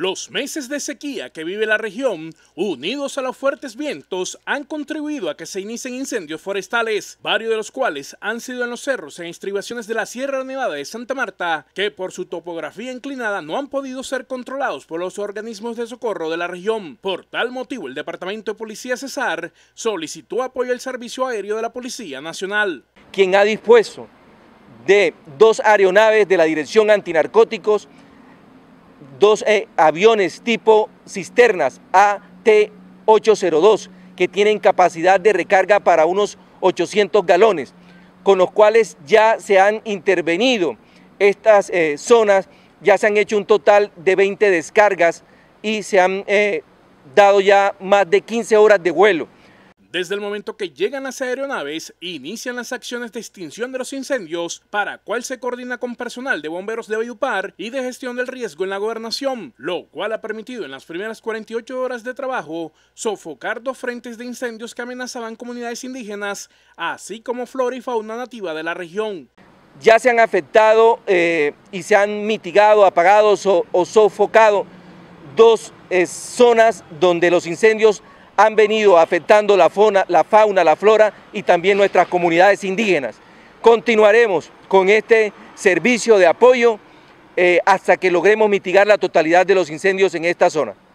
Los meses de sequía que vive la región, unidos a los fuertes vientos, han contribuido a que se inicien incendios forestales, varios de los cuales han sido en los cerros e estribaciones de la Sierra Nevada de Santa Marta, que por su topografía inclinada no han podido ser controlados por los organismos de socorro de la región. Por tal motivo, el Departamento de Policía Cesar solicitó apoyo al Servicio Aéreo de la Policía Nacional. Quien ha dispuesto de dos aeronaves de la Dirección Antinarcóticos dos eh, aviones tipo cisternas AT-802 que tienen capacidad de recarga para unos 800 galones, con los cuales ya se han intervenido estas eh, zonas, ya se han hecho un total de 20 descargas y se han eh, dado ya más de 15 horas de vuelo. Desde el momento que llegan las aeronaves, inician las acciones de extinción de los incendios, para cual se coordina con personal de bomberos de Bayupar y de gestión del riesgo en la gobernación, lo cual ha permitido en las primeras 48 horas de trabajo sofocar dos frentes de incendios que amenazaban comunidades indígenas, así como flora y fauna nativa de la región. Ya se han afectado eh, y se han mitigado, apagado o sofocado dos eh, zonas donde los incendios han venido afectando la fauna, la, fauna, la flora y también nuestras comunidades indígenas. Continuaremos con este servicio de apoyo eh, hasta que logremos mitigar la totalidad de los incendios en esta zona.